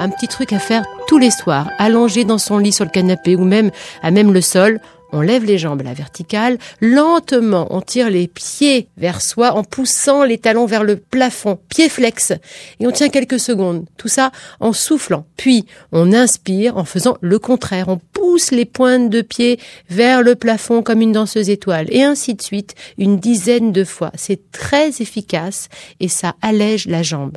un petit truc à faire tous les soirs, allongé dans son lit sur le canapé ou même à même le sol. On lève les jambes à la verticale, lentement on tire les pieds vers soi en poussant les talons vers le plafond, pieds flex, et on tient quelques secondes, tout ça en soufflant. Puis on inspire en faisant le contraire, on pousse les pointes de pied vers le plafond comme une danseuse étoile, et ainsi de suite, une dizaine de fois. C'est très efficace et ça allège la jambe.